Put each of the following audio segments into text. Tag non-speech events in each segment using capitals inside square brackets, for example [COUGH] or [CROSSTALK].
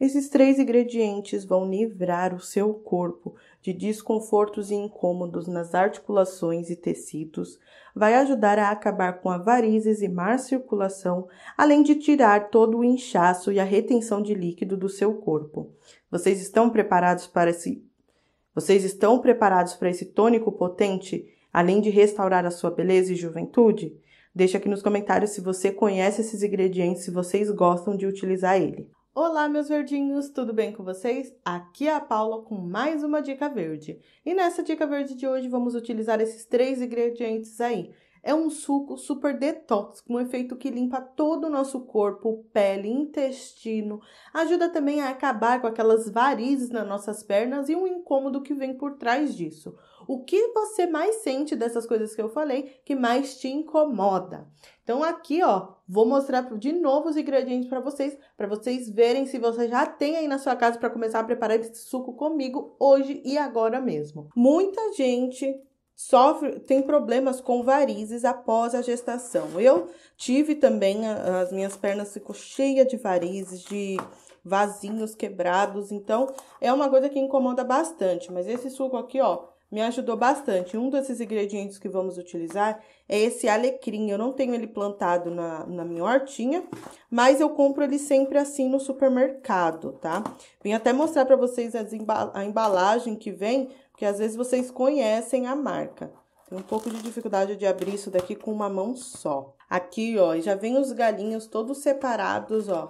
Esses três ingredientes vão livrar o seu corpo de desconfortos e incômodos nas articulações e tecidos, vai ajudar a acabar com a varizes e má circulação, além de tirar todo o inchaço e a retenção de líquido do seu corpo. Vocês estão preparados para esse Vocês estão preparados para esse tônico potente, além de restaurar a sua beleza e juventude? Deixa aqui nos comentários se você conhece esses ingredientes, se vocês gostam de utilizar ele. Olá, meus verdinhos, tudo bem com vocês? Aqui é a Paula com mais uma dica verde. E nessa dica verde de hoje vamos utilizar esses três ingredientes aí, é um suco super detox, com um efeito que limpa todo o nosso corpo, pele, intestino. Ajuda também a acabar com aquelas varizes nas nossas pernas e um incômodo que vem por trás disso. O que você mais sente dessas coisas que eu falei que mais te incomoda? Então aqui, ó, vou mostrar de novo os ingredientes para vocês, para vocês verem se você já tem aí na sua casa para começar a preparar esse suco comigo hoje e agora mesmo. Muita gente sofre, tem problemas com varizes após a gestação. Eu tive também, as minhas pernas ficou cheia de varizes, de vasinhos quebrados, então é uma coisa que incomoda bastante, mas esse suco aqui, ó, me ajudou bastante. Um desses ingredientes que vamos utilizar é esse alecrim. Eu não tenho ele plantado na, na minha hortinha, mas eu compro ele sempre assim no supermercado, tá? Vim até mostrar para vocês a embalagem que vem, porque às vezes vocês conhecem a marca. Tem um pouco de dificuldade de abrir isso daqui com uma mão só. Aqui, ó, já vem os galinhos todos separados, ó.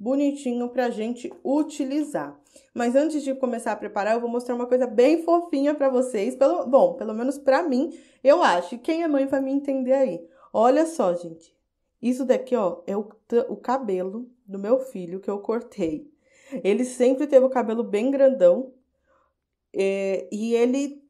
Bonitinho pra gente utilizar. Mas antes de começar a preparar, eu vou mostrar uma coisa bem fofinha pra vocês. Pelo, bom, pelo menos pra mim, eu acho. Quem é mãe vai me entender aí. Olha só, gente. Isso daqui, ó, é o, o cabelo do meu filho que eu cortei. Ele sempre teve o cabelo bem grandão, é, e ele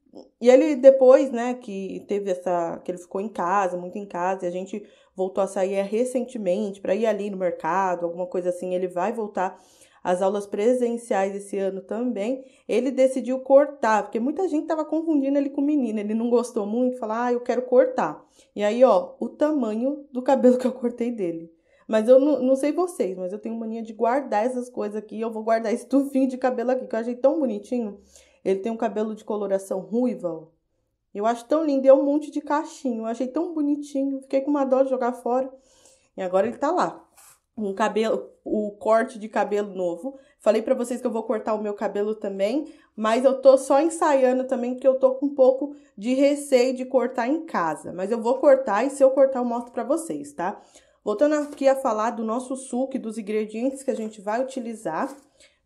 e ele depois, né, que teve essa, que ele ficou em casa, muito em casa, e a gente voltou a sair é, recentemente para ir ali no mercado, alguma coisa assim, ele vai voltar às aulas presenciais esse ano também. Ele decidiu cortar, porque muita gente estava confundindo ele com menina, ele não gostou muito, falar, ah, eu quero cortar. E aí, ó, o tamanho do cabelo que eu cortei dele. Mas eu não, não sei vocês, mas eu tenho mania de guardar essas coisas aqui. Eu vou guardar esse [LAUGHS] tufinho de cabelo aqui, que eu achei tão bonitinho. Ele tem um cabelo de coloração ruiva. Eu acho tão lindo. é um monte de cachinho. Eu achei tão bonitinho. Fiquei com uma dó de jogar fora. E agora ele tá lá. Um cabelo, o corte de cabelo novo. Falei para vocês que eu vou cortar o meu cabelo também, mas eu tô só ensaiando também porque eu tô com um pouco de receio de cortar em casa, mas eu vou cortar e se eu cortar eu mostro para vocês, tá? Voltando aqui a falar do nosso suco e dos ingredientes que a gente vai utilizar.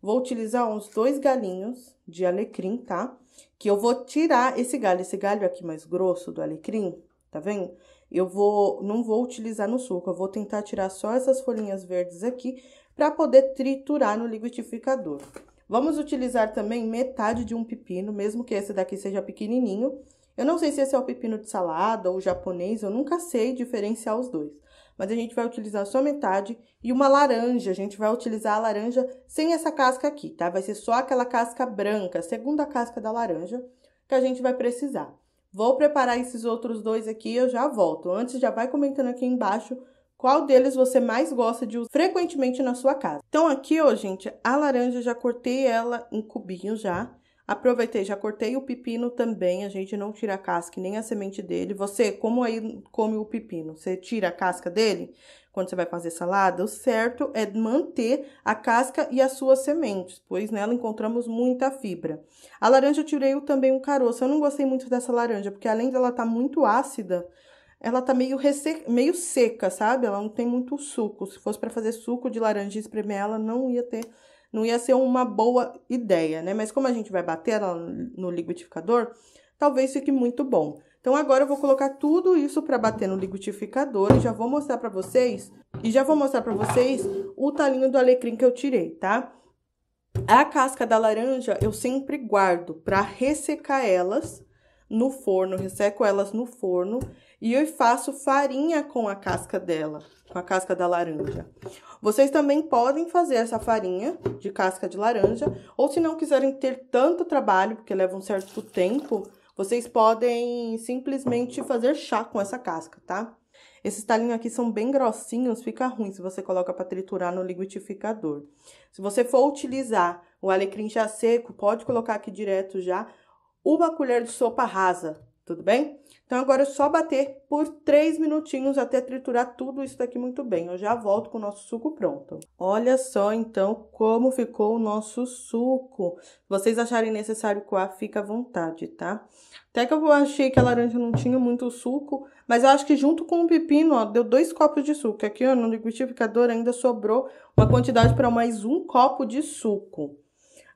Vou utilizar uns dois galinhos de alecrim, tá? Que eu vou tirar esse galho, esse galho aqui mais grosso do alecrim, tá vendo? Eu vou, não vou utilizar no suco, eu vou tentar tirar só essas folhinhas verdes aqui para poder triturar no liquidificador. Vamos utilizar também metade de um pepino, mesmo que esse daqui seja pequenininho. Eu não sei se esse é o pepino de salada ou japonês, eu nunca sei diferenciar os dois mas a gente vai utilizar só metade. E uma laranja, a gente vai utilizar a laranja sem essa casca aqui, tá? Vai ser só aquela casca branca, a segunda casca da laranja, que a gente vai precisar. Vou preparar esses outros dois aqui eu já volto. Antes, já vai comentando aqui embaixo qual deles você mais gosta de usar frequentemente na sua casa. Então, aqui, ó, gente, a laranja, já cortei ela em cubinhos já. Aproveitei, já cortei o pepino também. A gente não tira a casca nem a semente dele. Você, como aí come o pepino? Você tira a casca dele quando você vai fazer salada? O certo é manter a casca e as suas sementes, pois nela encontramos muita fibra. A laranja eu tirei também um caroço. Eu não gostei muito dessa laranja, porque além dela estar tá muito ácida, ela tá meio, meio seca, sabe? Ela não tem muito suco. Se fosse para fazer suco de laranja e espremer ela, não ia ter não ia ser uma boa ideia, né? Mas como a gente vai bater ela no liquidificador, talvez fique muito bom. Então, agora eu vou colocar tudo isso para bater no liquidificador e já vou mostrar para vocês, e já vou mostrar para vocês o talinho do alecrim que eu tirei, tá? A casca da laranja eu sempre guardo para ressecar elas, no forno, resseco elas no forno e eu faço farinha com a casca dela, com a casca da laranja. Vocês também podem fazer essa farinha de casca de laranja, ou se não quiserem ter tanto trabalho, porque leva um certo tempo, vocês podem simplesmente fazer chá com essa casca, tá? Esses talinhos aqui são bem grossinhos, fica ruim se você coloca para triturar no liquidificador. Se você for utilizar o alecrim já seco, pode colocar aqui direto já, uma colher de sopa rasa, tudo bem? Então, agora é só bater por 3 minutinhos até triturar tudo isso daqui muito bem. Eu já volto com o nosso suco pronto. Olha só, então, como ficou o nosso suco. Se vocês acharem necessário coar, fica à vontade, tá? Até que eu achei que a laranja não tinha muito suco, mas eu acho que junto com o pepino, ó, deu dois copos de suco. Aqui, ó, no liquidificador ainda sobrou uma quantidade para mais um copo de suco.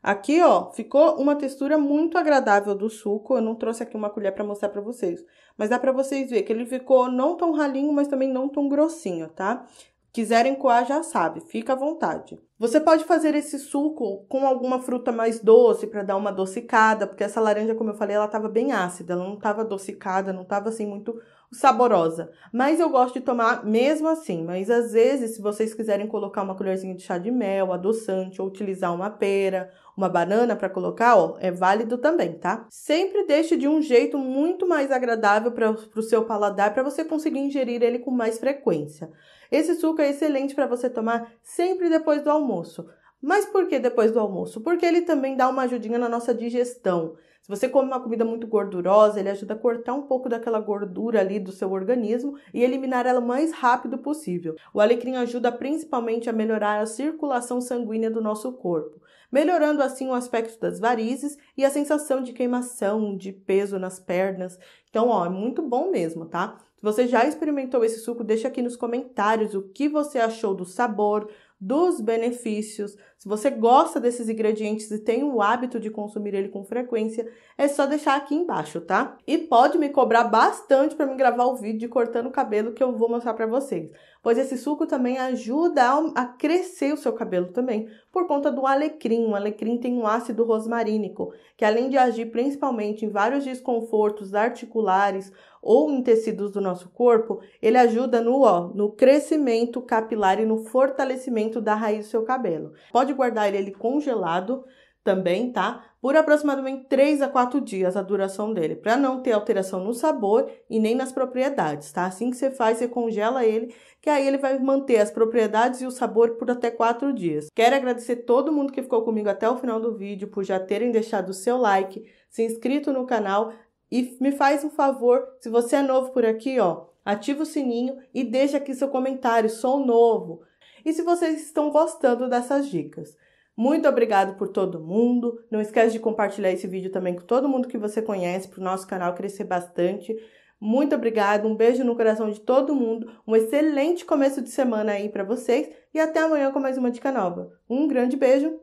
Aqui, ó, ficou uma textura muito agradável do suco. Eu não trouxe aqui uma colher para mostrar para vocês, mas dá para vocês ver que ele ficou não tão ralinho, mas também não tão grossinho, tá? Quiserem coar, já sabe, fica à vontade. Você pode fazer esse suco com alguma fruta mais doce para dar uma adocicada, porque essa laranja, como eu falei, ela estava bem ácida, ela não estava adocicada, não estava assim muito saborosa. Mas eu gosto de tomar mesmo assim. Mas às vezes, se vocês quiserem colocar uma colherzinha de chá de mel, adoçante, ou utilizar uma pera, uma banana para colocar, ó, é válido também, tá? Sempre deixe de um jeito muito mais agradável para o seu paladar, para você conseguir ingerir ele com mais frequência. Esse suco é excelente para você tomar sempre depois do almoço. Mas por que depois do almoço? Porque ele também dá uma ajudinha na nossa digestão. Se você come uma comida muito gordurosa, ele ajuda a cortar um pouco daquela gordura ali do seu organismo e eliminar ela o mais rápido possível. O alecrim ajuda principalmente a melhorar a circulação sanguínea do nosso corpo, melhorando assim o aspecto das varizes e a sensação de queimação, de peso nas pernas. Então, ó, é muito bom mesmo, tá? Se você já experimentou esse suco, deixa aqui nos comentários o que você achou do sabor, dos benefícios se você gosta desses ingredientes e tem o hábito de consumir ele com frequência, é só deixar aqui embaixo, tá? E pode me cobrar bastante para me gravar o vídeo de cortando o cabelo que eu vou mostrar para vocês, pois esse suco também ajuda a crescer o seu cabelo também, por conta do alecrim. O alecrim tem um ácido rosmarínico, que além de agir principalmente em vários desconfortos articulares ou em tecidos do nosso corpo, ele ajuda no, ó, no crescimento capilar e no fortalecimento da raiz do seu cabelo. Pode pode guardar ele congelado também, tá? Por aproximadamente 3 a 4 dias a duração dele, para não ter alteração no sabor e nem nas propriedades, tá? Assim que você faz, você congela ele, que aí ele vai manter as propriedades e o sabor por até 4 dias. Quero agradecer todo mundo que ficou comigo até o final do vídeo por já terem deixado o seu like, se inscrito no canal e me faz um favor, se você é novo por aqui, ó, ativa o sininho e deixa aqui seu comentário, sou novo e se vocês estão gostando dessas dicas. Muito obrigado por todo mundo. Não esquece de compartilhar esse vídeo também com todo mundo que você conhece para o nosso canal crescer bastante. Muito obrigado, um beijo no coração de todo mundo, um excelente começo de semana aí para vocês e até amanhã com mais uma dica nova. Um grande beijo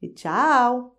e tchau!